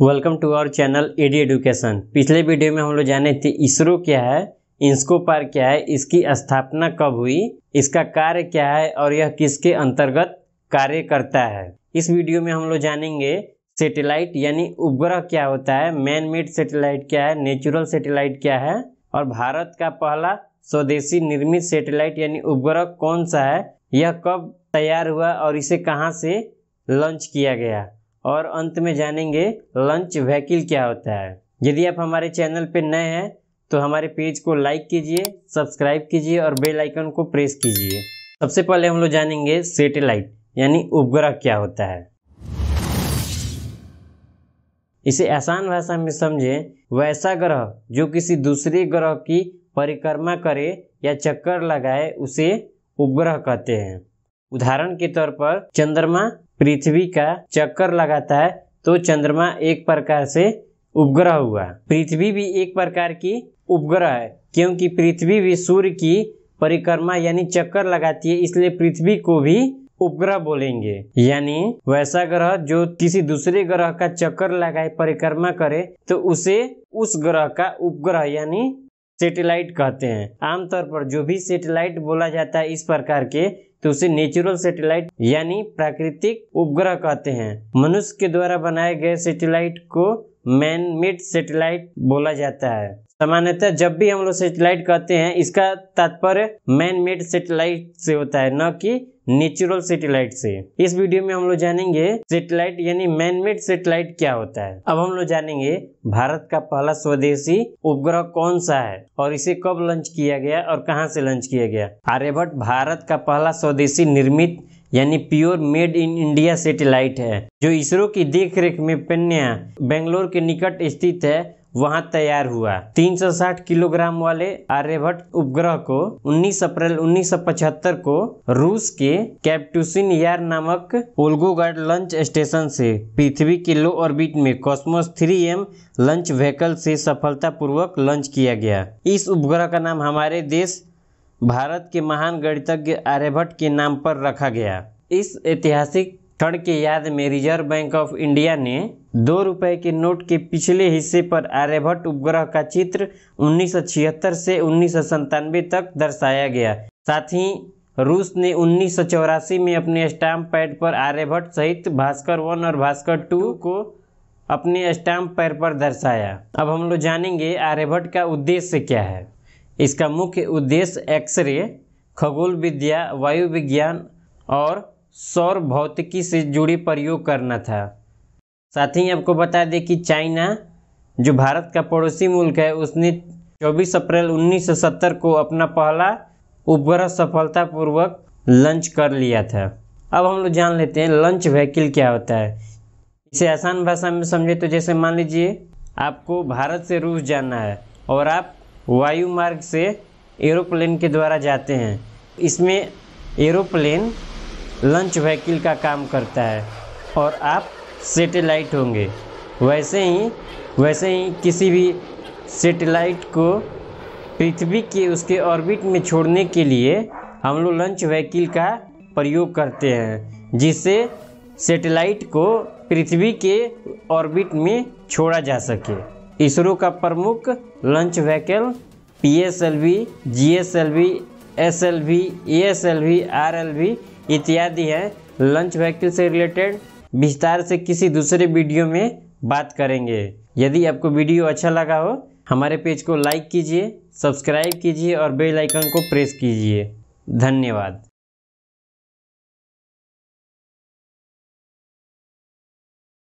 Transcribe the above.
welcome to our channel AD education पिछले video में हम लोग जाने थे इसरो क्या है इंस्को पार क्या है इसकी स्थापना कब हुई इसका कार्य क्या है और यह किसके अंतर्गत कार्य करता है इस वीडियो में हम लोग जानेंगे सेटेलाइट यानी उपग्रह क्या होता है मैन मेड सेटेलाइट क्या है नेचुरल सेटेलाइट क्या है और भारत का पहला स्वदेशी निर्मित सेटेलाइट यानी उपग्रह कौन सा है यह कब तैयार हुआ और इसे कहाँ से लॉन्च किया गया और अंत में जानेंगे लंच व्हीकिल क्या होता है यदि आप हमारे चैनल पर नए हैं तो हमारे पेज को लाइक कीजिए सब्सक्राइब कीजिए और बेल आइकन को प्रेस कीजिए सबसे पहले हम लोग जानेंगे सेटेलाइट यानी उपग्रह क्या होता है इसे आसान भाषा में समझें वैसा ग्रह जो किसी दूसरे ग्रह की परिक्रमा करे या चक्कर लगाए उसे उपग्रह कहते हैं उदाहरण के तौर पर चंद्रमा पृथ्वी का चक्कर लगाता है तो चंद्रमा एक प्रकार से उपग्रह हुआ पृथ्वी भी एक प्रकार की उपग्रह है क्योंकि पृथ्वी भी सूर्य की परिक्रमा यानी चक्कर लगाती है इसलिए पृथ्वी को भी उपग्रह बोलेंगे यानी वैसा ग्रह जो किसी दूसरे ग्रह का चक्कर लगाए परिक्रमा करे तो उसे उस ग्रह का उपग्रह यानी सेटेलाइट कहते हैं आमतौर पर जो भी सेटेलाइट बोला जाता है इस प्रकार के तो उसे नेचुरल सैटेलाइट यानी प्राकृतिक उपग्रह कहते हैं मनुष्य के द्वारा बनाए गए सैटेलाइट को मैन मेड सैटेलाइट बोला जाता है सामान्यतः जब भी हम लोग सेटेलाइट कहते हैं इसका तात्पर्य मैन मेड सेटेलाइट से होता है न कि नेचुरल सेटेलाइट से इस वीडियो में हम लोग जानेंगे सेटेलाइट यानी मेड सेटेलाइट क्या होता है अब हम लोग जानेंगे भारत का पहला स्वदेशी उपग्रह कौन सा है और इसे कब लॉन्च किया गया और कहां से लॉन्च किया गया आर्यभट्ट भारत का पहला स्वदेशी निर्मित यानी pure made in India satellite है जो इसरो की देखरेख में पन्या बेंगलोर के निकट स्थित है वहां तैयार हुआ 360 किलोग्राम वाले आर्यभट्ट उपग्रह को 19 अप्रैल 1975 को रूस के कैप्टूसिन यार नामक ओल्गोगार्ड लंच स्टेशन से पृथ्वी के लो ऑर्बिट में कॉस्मोस 3M लंच व्हीकल से सफलतापूर्वक लॉन्च किया गया इस उपग्रह का नाम हमारे देश भारत के महान गणितज्ञ आर्यभट्ट के नाम पर रखा गया इस ऐतिहासिक क्षण के याद में रिजर्व बैंक ऑफ इंडिया ने दो रुपए के नोट के पिछले हिस्से पर आर्यभट्ट उपग्रह का चित्र उन्नीस से उन्नीस तक दर्शाया गया साथ ही रूस ने उन्नीस में अपने स्टाम्प पैड पर आर्यभट्ट सहित भास्कर वन और भास्कर टू को अपने स्टाम्प पैड पर दर्शाया अब हम लोग जानेंगे आर्यभट्ट का उद्देश्य क्या है इसका मुख्य उद्देश्य एक्सरे खगोल विद्या वायु विज्ञान और सौर भौतिकी से जुड़े प्रयोग करना था साथ ही आपको बता दें कि चाइना जो भारत का पड़ोसी मुल्क है उसने 24 अप्रैल 1970 को अपना पहला उपग्रह सफलतापूर्वक लॉन्च कर लिया था अब हम लोग जान लेते हैं लॉन्च व्हीकिल क्या होता है इसे आसान भाषा में समझे तो जैसे मान लीजिए आपको भारत से रूस जाना है और आप वायु मार्ग से एरोप्लेन के द्वारा जाते हैं इसमें एरोप्लेन लंच व्हीकिल का काम करता है और आप सेटेलाइट होंगे वैसे ही वैसे ही किसी भी सेटेलाइट को पृथ्वी के उसके ऑर्बिट में छोड़ने के लिए हम लोग लंच व्हीकिल का प्रयोग करते हैं जिससे सेटेलाइट को पृथ्वी के ऑर्बिट में छोड़ा जा सके इसरो का प्रमुख launch vehicle P S L V G S L V S L V A S L V R L V इत्यादि हैं लंच व्हीकल से रिलेटेड विस्तार से किसी दूसरे वीडियो में बात करेंगे यदि आपको वीडियो अच्छा लगा हो हमारे पेज को लाइक कीजिए सब्सक्राइब कीजिए और बेल आइकन को प्रेस कीजिए धन्यवाद